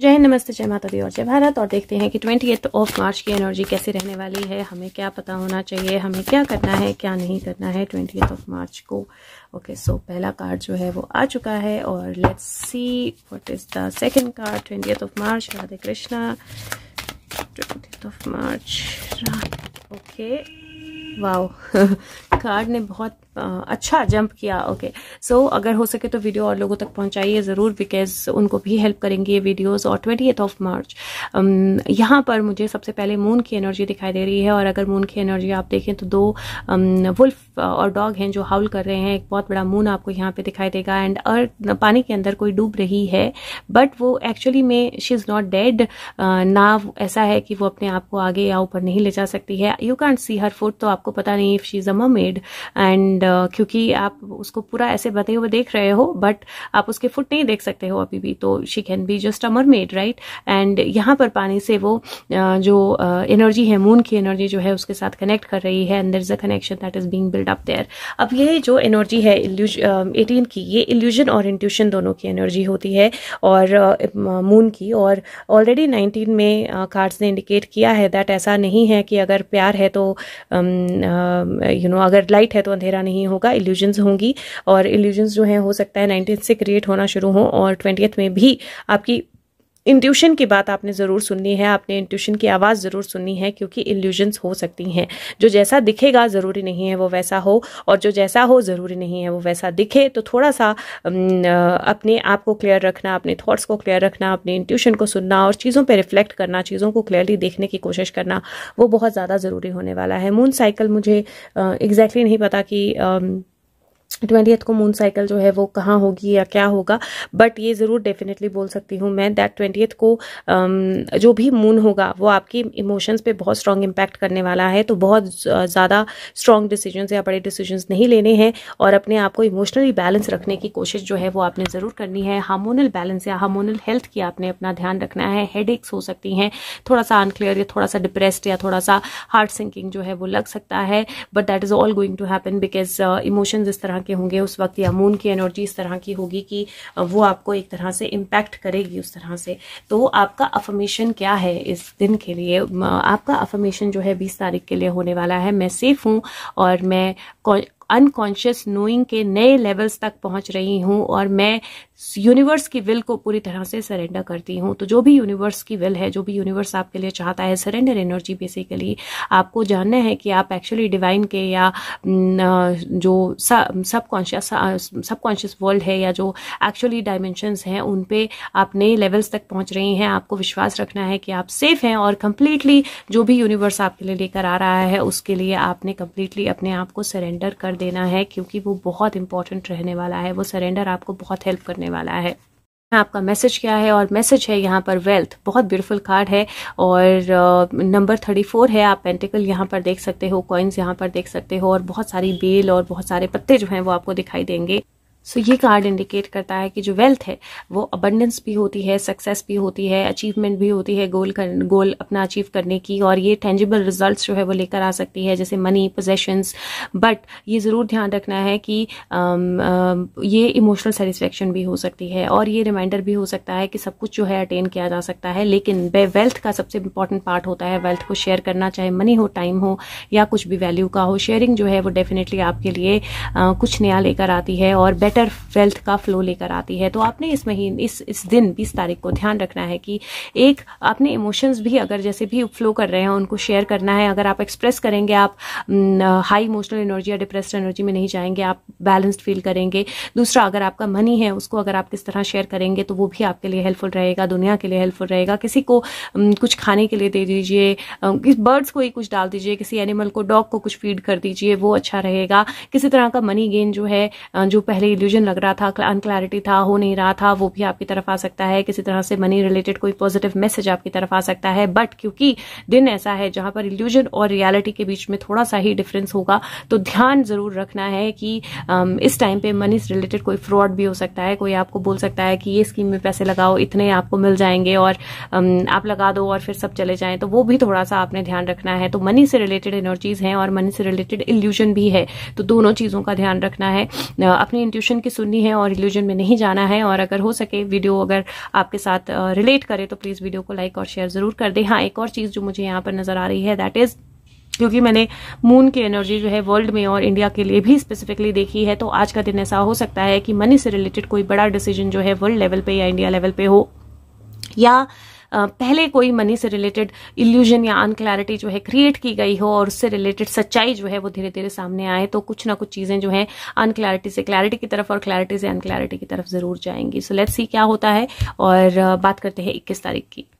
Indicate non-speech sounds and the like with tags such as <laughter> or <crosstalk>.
जय हिंद नमस्ते जय माता दी और जय भारत और देखते हैं कि ट्वेंटी एट ऑफ मार्च की एनर्जी कैसे रहने वाली है हमें क्या पता होना चाहिए हमें क्या करना है क्या नहीं करना है ट्वेंटी एट ऑफ मार्च को ओके सो पहला कार्ड जो है वो आ चुका है और let's see what is the second card twenty of March Radhe Krishna twenty of March okay वाह कार्ड <laughs> ने बहुत आ, अच्छा जंप किया ओके okay. सो so, अगर हो सके तो वीडियो और लोगों तक पहुंचाइए ज़रूर बिकॉज उनको भी हेल्प करेंगी ये वीडियोस और ट्वेंटी एथ ऑफ मार्च यहाँ पर मुझे सबसे पहले मून की एनर्जी दिखाई दे रही है और अगर मून की एनर्जी आप देखें तो दो वुल्फ um, और डॉग हैं जो हाउल कर रहे हैं एक बहुत बड़ा मून आपको यहाँ पे दिखाई देगा एंड अर्थ पानी के अंदर कोई डूब रही है बट वो एक्चुअली में शी इज़ नॉट डेड ना ऐसा है कि वो अपने आप को आगे या ऊपर नहीं ले जा सकती है you can't see her foot तो आपको आपको पता नहीं if she is a maid and क्योंकि आप उसको पूरा ऐसे बते हुए देख रहे हो बट आप उसके फुट नहीं देख सकते हो अभी भी तो she can be just a maid right and यहाँ पर पानी से वो uh, जो एनर्जी uh, है मून की एनर्जी जो है उसके साथ कनेक्ट कर रही है and there is a connection that is being build up there अब ये जो एनर्जी है एटीन um, की ये इल्यूजन और इंट्यूशन दोनों की एनर्जी होती है और मून uh, uh, की और ऑलरेडी नाइनटीन में कार्ड्स uh, ने इंडिकेट किया है दैट ऐसा नहीं है कि अगर प्यार है तो um, यू नो um, अगर लाइट है तो अंधेरा नहीं होगा इल्यूजन्स होंगी और इल्यूजन्स जो हैं हो सकता है नाइनटीन से क्रिएट होना शुरू हों और ट्वेंटियथ में भी आपकी इंट्यूशन की बात आपने ज़रूर सुननी है आपने इंट्यूशन की आवाज़ ज़रूर सुननी है क्योंकि इल्यूजन्स हो सकती हैं जो जैसा दिखेगा ज़रूरी नहीं है वो वैसा हो और जो जैसा हो ज़रूरी नहीं है वो वैसा दिखे तो थोड़ा सा अपने आप को क्लियर रखना अपने थाट्स को क्लियर रखना अपने इंट्यूशन को सुनना और चीज़ों पर रिफ्लेक्ट करना चीज़ों को क्लियरली देखने की कोशिश करना वो बहुत ज़्यादा ज़रूरी होने वाला है मून साइकिल मुझे एग्जैक्टली नहीं पता कि ट्वेंटी को मून साइकिल जो है वो कहाँ होगी या क्या होगा बट ये ज़रूर डेफिनेटली बोल सकती हूँ मैं दैट ट्वेंटी को um, जो भी मून होगा वो आपकी इमोशंस पे बहुत स्ट्रॉन्ग इम्पैक्ट करने वाला है तो बहुत ज़्यादा स्ट्रॉन्ग डिसीजंस या बड़े डिसीजंस नहीं लेने हैं और अपने आप को इमोशनली बैलेंस रखने की कोशिश जो है वो आपने ज़रूर करनी है हार्मोनल बैलेंस या हार्मोनल हेल्थ की आपने अपना ध्यान रखना है हेड हो सकती हैं थोड़ा सा अनक्लियर या थोड़ा सा डिप्रेस्ड या थोड़ा सा हार्ट सिंकिंग जो है वो लग सकता है but that is all going to happen because emotions इस तरह के होंगे उस वक्त या मून की एनर्जी इस तरह की होगी कि वो आपको एक तरह से इम्पैक्ट करेगी उस तरह से तो आपका अफर्मेशन क्या है इस दिन के लिए आपका अफर्मेशन जो है बीस तारीख के लिए होने वाला है मैं सेफ हूँ और मैं अनकॉन्शियस नोइंग के नए लेवल्स तक पहुंच रही हूं और मैं यूनिवर्स की विल को पूरी तरह से सरेंडर करती हूँ तो जो भी यूनिवर्स की विल है जो भी यूनिवर्स आपके लिए चाहता है सरेंडर एनर्जी बेसिकली आपको जानना है कि आप एक्चुअली डिवाइन के या जो सबकॉन्शियस सबकॉन्शियस वर्ल्ड है या जो एक्चुअली डायमेंशंस हैं उन पे आप नए लेवल्स तक पहुँच रही हैं आपको विश्वास रखना है कि आप सेफ हैं और कम्प्लीटली जो भी यूनिवर्स आपके लिए लेकर आ रहा है उसके लिए आपने कम्प्लीटली अपने आप को सरेंडर कर देना है क्योंकि वो बहुत इंपॉर्टेंट रहने वाला है वो सरेंडर आपको बहुत हेल्प करने वाला है आपका मैसेज क्या है और मैसेज है यहाँ पर वेल्थ बहुत ब्यूटीफुल कार्ड है और नंबर थर्टी फोर है आप पेंटिकल यहाँ पर देख सकते हो कॉइन्स यहाँ पर देख सकते हो और बहुत सारी बेल और बहुत सारे पत्ते जो हैं वो आपको दिखाई देंगे सो so, ये कार्ड इंडिकेट करता है कि जो वेल्थ है वो अबंडेंस भी होती है सक्सेस भी होती है अचीवमेंट भी होती है गोल कर गोल अपना अचीव करने की और ये टेंजिबल रिजल्ट्स जो है वो लेकर आ सकती है जैसे मनी पोजेशंस बट ये ज़रूर ध्यान रखना है कि आम, um, आम, um, ये इमोशनल सेटिस्फेक्शन भी हो सकती है और ये रिमाइंडर भी हो सकता है कि सब कुछ जो है अटेन किया जा सकता है लेकिन वेल्थ का सबसे इंपॉर्टेंट पार्ट होता है वेल्थ को शेयर करना चाहे मनी हो टाइम हो या कुछ भी वैल्यू का हो शेयरिंग जो है वो डेफिनेटली आपके लिए आ, uh, कुछ नया लेकर आती है और बेटर वेल्थ का फ्लो लेकर आती है तो आपने इस महीने इस इस दिन 20 तारीख को ध्यान रखना है कि एक अपने इमोशंस भी अगर जैसे भी फ्लो कर रहे हैं उनको शेयर करना है अगर आप एक्सप्रेस करेंगे आप हाई इमोशनल एनर्जी या डिप्रेस्ड एनर्जी में नहीं जाएंगे आप बैलेंस्ड फील करेंगे दूसरा अगर आपका मनी है उसको अगर आप किस तरह शेयर करेंगे तो वो भी आपके लिए हेल्पफुल रहेगा दुनिया के लिए हेल्पफुल रहेगा किसी को कुछ खाने के लिए दे दीजिए बर्ड्स को ही कुछ डाल दीजिए किसी एनिमल को डॉग को कुछ फीड कर दीजिए वो अच्छा रहेगा किसी तरह का मनी गेन जो है जो पहले डिल्यूजन लग रहा था अनक्लैरिटी था हो नहीं रहा था वो भी आपकी तरफ आ सकता है किसी तरह से मनी रिलेटेड कोई पॉजिटिव मैसेज आपकी तरफ आ सकता है बट क्योंकि दिन ऐसा है जहां पर इल्यूजन और रियालिटी के बीच में थोड़ा सा ही डिफरेंस होगा तो ध्यान जरूर रखना है कि um, इस टाइम पे मनी से रिलेटेड कोई फ्रॉड भी हो सकता है कोई आपको बोल सकता है कि ये स्कीम में पैसे लगाओ इतने आपको मिल जाएंगे और um, आप लगा दो और फिर सब चले जाए तो वो भी थोड़ा सा आपने ध्यान रखना है तो मनी से रिलेटेड एनर्जीज हैं और मनी से रिलेटेड इल्यूजन भी है तो दोनों चीजों का ध्यान रखना है अपनी इंट्यूशन इल्यूजन की सुननी है और इल्यूजन में नहीं जाना है और अगर हो सके वीडियो अगर आपके साथ रिलेट करे तो प्लीज़ वीडियो को लाइक और शेयर ज़रूर कर दे हाँ एक और चीज़ जो मुझे यहाँ पर नज़र आ रही है दैट इज़ क्योंकि मैंने मून की एनर्जी जो है वर्ल्ड में और इंडिया के लिए भी स्पेसिफिकली देखी है तो आज का दिन ऐसा हो सकता है कि मनी से रिलेटेड कोई बड़ा डिसीजन जो है वर्ल्ड लेवल पे या इंडिया लेवल पे हो या पहले कोई मनी से रिलेटेड इल्यूजन या अनक्लैरिटी जो है क्रिएट की गई हो और उससे रिलेटेड सच्चाई जो है वो धीरे धीरे सामने आए तो कुछ ना कुछ चीज़ें जो है अनक्लैरिटी से क्लैरिटी की तरफ और क्लैरिटी से अनक्लैरिटी की तरफ ज़रूर जाएंगी सो लेट्स सी क्या होता है और बात करते हैं इक्कीस तारीख की